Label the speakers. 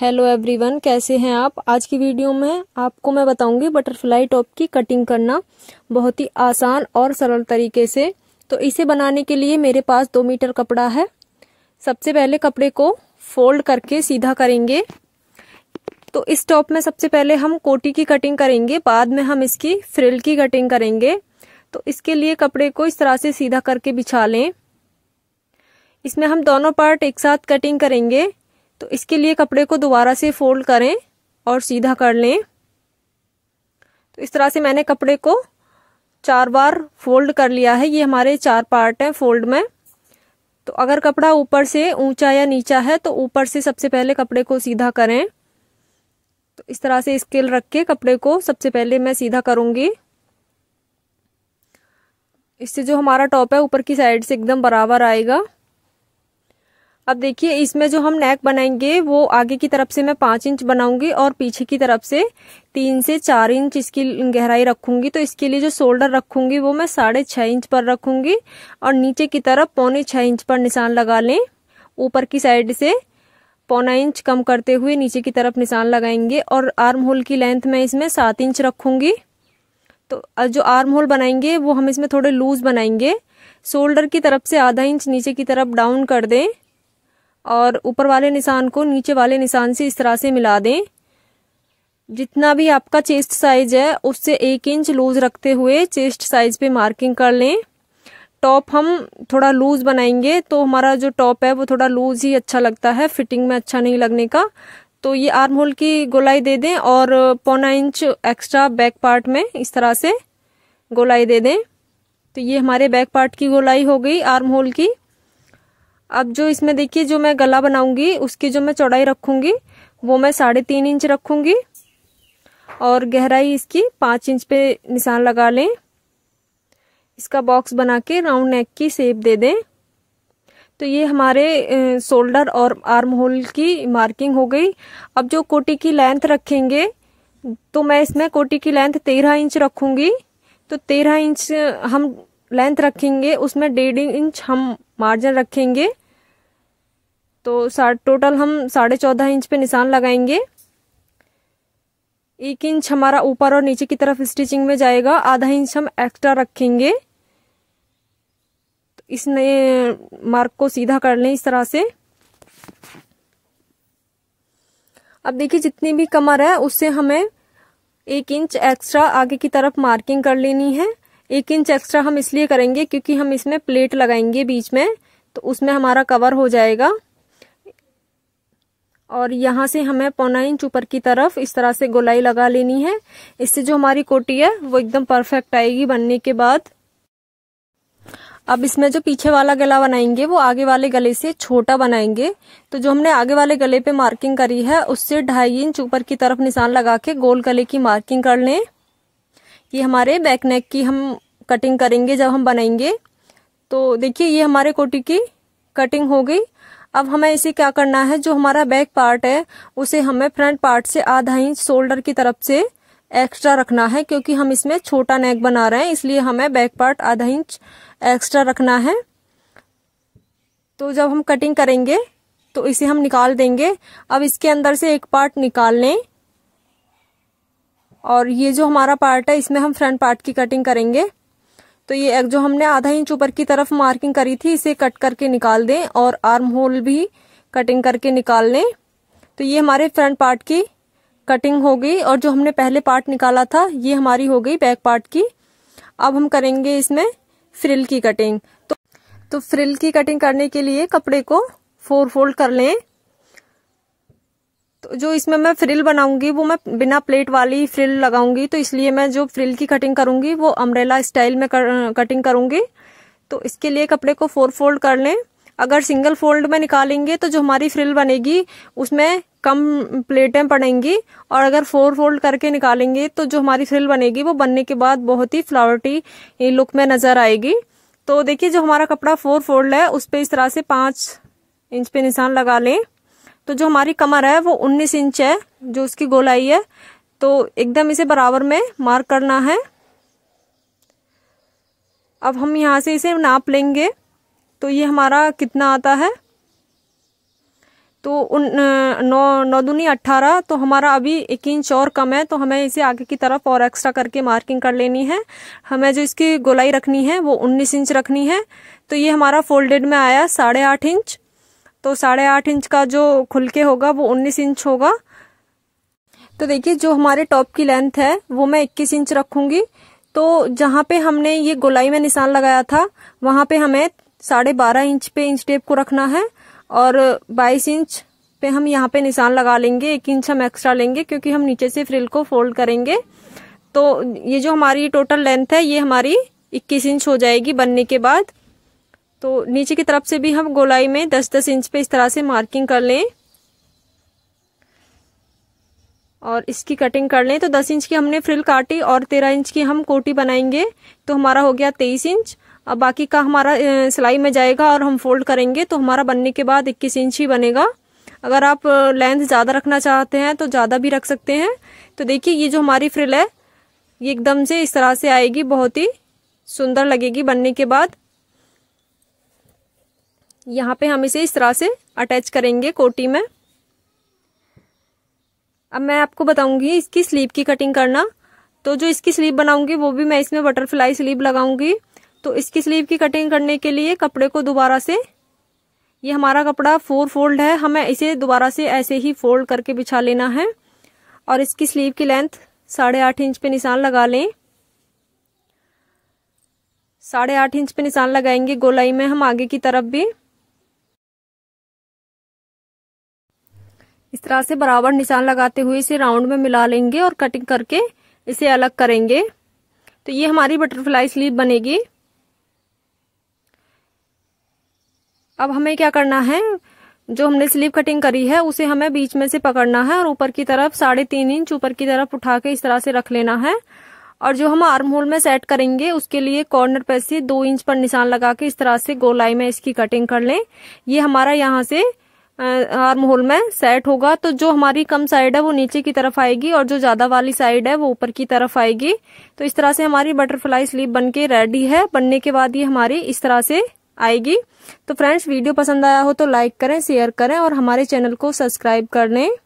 Speaker 1: hello everyone कैसे हैं आप आज की वीडियो में आपको मैं बताऊंगी बटरफ्लाई टॉप की कटिंग करना बहुत ही आसान और सरल तरीके से तो इसे बनाने के लिए मेरे पास दो मीटर कपड़ा है सबसे पहले कपड़े को फोल्ड करके सीधा करेंगे तो इस टॉप में सबसे पहले हम कोटी की कटिंग करेंगे बाद में हम इसकी फ्रिल की कटिंग करेंगे तो इसके लिए कपड़े को इस तरह से सीधा करके बिछा लें इसमें हम दोनों पार्ट एक साथ कटिंग करेंगे तो इसके लिए कपड़े को दोबारा से फोल्ड करें और सीधा कर लें तो इस तरह से मैंने कपड़े को चार बार फोल्ड कर लिया है ये हमारे चार पार्ट हैं फोल्ड में तो अगर कपड़ा ऊपर से ऊंचा या नीचा है तो ऊपर से सबसे पहले कपड़े को सीधा करें तो इस तरह से स्केल रख के कपड़े को सबसे पहले मैं सीधा करूँगी इससे जो हमारा टॉप है ऊपर की साइड से एकदम बराबर आएगा अब देखिए इसमें जो हम नेक बनाएंगे वो आगे की तरफ से मैं पाँच इंच बनाऊंगी और पीछे की तरफ से तीन से चार इंच इसकी गहराई रखूंगी तो इसके लिए जो शोल्डर रखूंगी वो मैं साढ़े छः इंच पर रखूंगी और नीचे की तरफ पौने छः इंच पर निशान लगा लें ऊपर की साइड से पौना इंच कम करते हुए नीचे की तरफ निशान लगाएंगे और आर्म होल की लेंथ मैं इसमें सात इंच रखूंगी तो जो आर्म होल बनाएंगे वो हम इसमें थोड़े लूज बनाएंगे शोल्डर की तरफ से आधा इंच नीचे की तरफ डाउन कर दें और ऊपर वाले निशान को नीचे वाले निशान से इस तरह से मिला दें जितना भी आपका चेस्ट साइज है उससे एक इंच लूज रखते हुए चेस्ट साइज पे मार्किंग कर लें टॉप हम थोड़ा लूज बनाएंगे तो हमारा जो टॉप है वो थोड़ा लूज ही अच्छा लगता है फिटिंग में अच्छा नहीं लगने का तो ये आर्म होल की गोलाई दे दें और पौना इंच एक्स्ट्रा बैक पार्ट में इस तरह से गोलाई दे दें तो ये हमारे बैक पार्ट की गोलाई हो गई आर्म होल की अब जो इसमें देखिए जो मैं गला बनाऊंगी उसकी जो मैं चौड़ाई रखूंगी वो मैं साढ़े तीन इंच रखूंगी और गहराई इसकी पाँच इंच पे निशान लगा लें इसका बॉक्स बना के राउंड नेक की सेप दे दें तो ये हमारे शोल्डर और आर्म होल की मार्किंग हो गई अब जो कोटी की लेंथ रखेंगे तो मैं इसमें कोटी की लेंथ तेरह इंच रखूंगी तो तेरह इंच हम लेंथ रखेंगे उसमें डेढ़ इंच हम मार्जिन रखेंगे तो टोटल हम साढ़े चौदह इंच पे निशान लगाएंगे एक इंच हमारा ऊपर और नीचे की तरफ स्टिचिंग में जाएगा आधा इंच हम एक्स्ट्रा रखेंगे तो इस नए मार्क को सीधा कर लें इस तरह से अब देखिए जितनी भी कमर है उससे हमें एक इंच एक्स्ट्रा आगे की तरफ मार्किंग कर लेनी है एक इंच एक्स्ट्रा हम इसलिए करेंगे क्योंकि हम इसमें प्लेट लगाएंगे बीच में तो उसमें हमारा कवर हो जाएगा और यहाँ से हमें पौना इंच ऊपर की तरफ इस तरह से गोलाई लगा लेनी है इससे जो हमारी कोटी है वो एकदम परफेक्ट आएगी बनने के बाद अब इसमें जो पीछे वाला गला बनाएंगे वो आगे वाले गले से छोटा बनाएंगे तो जो हमने आगे वाले गले पे मार्किंग करी है उससे ढाई इंच ऊपर की तरफ निशान लगा के गोल गले की मार्किंग कर लें ये हमारे बैक नेक की हम कटिंग करेंगे जब हम बनाएंगे तो देखिए ये हमारे कोटी की कटिंग हो गई अब हमें इसे क्या करना है जो हमारा बैक पार्ट है उसे हमें फ्रंट पार्ट से आधा इंच शोल्डर की तरफ से एक्स्ट्रा रखना है क्योंकि हम इसमें छोटा नेक बना रहे हैं इसलिए हमें बैक पार्ट आधा इंच एक्स्ट्रा रखना है तो जब हम कटिंग करेंगे तो इसे हम निकाल देंगे अब इसके अंदर से एक पार्ट निकाल लें और ये जो हमारा पार्ट है इसमें हम फ्रंट पार्ट की कटिंग करेंगे तो ये जो हमने आधा इंच ऊपर की तरफ मार्किंग करी थी इसे कट करके निकाल दें और आर्म होल भी कटिंग करके निकाल लें तो ये हमारे फ्रंट पार्ट की कटिंग हो गई और जो हमने पहले पार्ट निकाला था ये हमारी हो गई बैक पार्ट की अब हम करेंगे इसमें फ्रिल की कटिंग तो तो फ्रिल की कटिंग करने के लिए कपड़े को फोर फोल्ड कर लें तो जो इसमें मैं फ्रिल बनाऊंगी वो मैं बिना प्लेट वाली फ्रिल लगाऊंगी तो इसलिए मैं जो फ्रिल की कटिंग करूंगी वो अम्ब्रेला स्टाइल में कर, कटिंग करूंगी तो इसके लिए कपड़े को फोर फोल्ड कर लें अगर सिंगल फोल्ड में निकालेंगे तो जो हमारी फ्रिल बनेगी उसमें कम प्लेटें पड़ेंगी और अगर फोर फोल्ड करके निकालेंगे तो जो हमारी फ्रिल बनेगी वो बनने के बाद बहुत ही फ्लावटी लुक में नजर आएगी तो देखिए जो हमारा कपड़ा फोर फोल्ड है उस पर इस तरह से पाँच इंच पे निशान लगा लें तो जो हमारी कमर है वो 19 इंच है जो उसकी गोलाई है तो एकदम इसे बराबर में मार्क करना है अब हम यहाँ से इसे नाप लेंगे तो ये हमारा कितना आता है तो उन नौ नौ दूनी अट्ठारह तो हमारा अभी एक इंच और कम है तो हमें इसे आगे की तरफ और एक्स्ट्रा करके मार्किंग कर लेनी है हमें जो इसकी गोलाई रखनी है वो उन्नीस इंच रखनी है तो ये हमारा फोल्डेड में आया साढ़े आठ इंच तो साढ़े आठ इंच का जो खुल के होगा वो उन्नीस इंच होगा तो देखिए जो हमारे टॉप की लेंथ है वो मैं इक्कीस इंच रखूंगी तो जहाँ पे हमने ये गोलाई में निशान लगाया था वहाँ पे हमें साढ़े बारह इंच पे इंच टेप को रखना है और बाईस इंच पे हम यहाँ पे निशान लगा लेंगे एक इंच हम एक्स्ट्रा लेंगे क्योंकि हम नीचे से फ्रिल को फोल्ड करेंगे तो ये जो हमारी टोटल लेंथ है ये हमारी इक्कीस इंच हो जाएगी बनने के बाद तो नीचे की तरफ से भी हम गोलाई में दस दस इंच पे इस तरह से मार्किंग कर लें और इसकी कटिंग कर लें तो दस इंच की हमने फ्रिल काटी और तेरह इंच की हम कोटी बनाएंगे तो हमारा हो गया तेईस इंच अब बाकी का हमारा सिलाई में जाएगा और हम फोल्ड करेंगे तो हमारा बनने के बाद इक्कीस इंच ही बनेगा अगर आप लेंथ ज़्यादा रखना चाहते हैं तो ज़्यादा भी रख सकते हैं तो देखिए ये जो हमारी फ्रिल है ये एकदम से इस तरह से आएगी बहुत ही सुंदर लगेगी बनने के बाद यहाँ पे हम इसे इस तरह से अटैच करेंगे कोटी में अब मैं आपको बताऊंगी इसकी स्लीव की कटिंग करना तो जो इसकी स्लीव बनाऊंगी वो भी मैं इसमें बटरफ्लाई स्लीव लगाऊंगी तो इसकी स्लीव की कटिंग करने के लिए कपड़े को दोबारा से ये हमारा कपड़ा फोर फोल्ड है हमें इसे दोबारा से ऐसे ही फोल्ड करके बिछा लेना है और इसकी स्लीव की लेंथ साढ़े आठ इंच पे निशान लगा लें साढ़े आठ इंच पे निशान लगाएंगे गोलाई में हम आगे की तरफ भी इस तरह से बराबर निशान लगाते हुए इसे राउंड में मिला लेंगे और कटिंग करके इसे अलग करेंगे तो ये हमारी बटरफ्लाई स्लीव बनेगी अब हमें क्या करना है जो हमने स्लीव कटिंग करी है उसे हमें बीच में से पकड़ना है और ऊपर की तरफ साढ़े तीन इंच ऊपर की तरफ उठा के इस तरह से रख लेना है और जो हम आर्म होल में सेट करेंगे उसके लिए कॉर्नर पे से दो इंच पर निशान लगा के इस तरह से गोलाई में इसकी कटिंग कर लें ये हमारा यहाँ से आर्म होल में सेट होगा तो जो हमारी कम साइड है वो नीचे की तरफ आएगी और जो ज्यादा वाली साइड है वो ऊपर की तरफ आएगी तो इस तरह से हमारी बटरफ्लाई स्लीव बन के रेडी है बनने के बाद ये हमारी इस तरह से आएगी तो फ्रेंड्स वीडियो पसंद आया हो तो लाइक करें शेयर करें और हमारे चैनल को सब्सक्राइब कर लें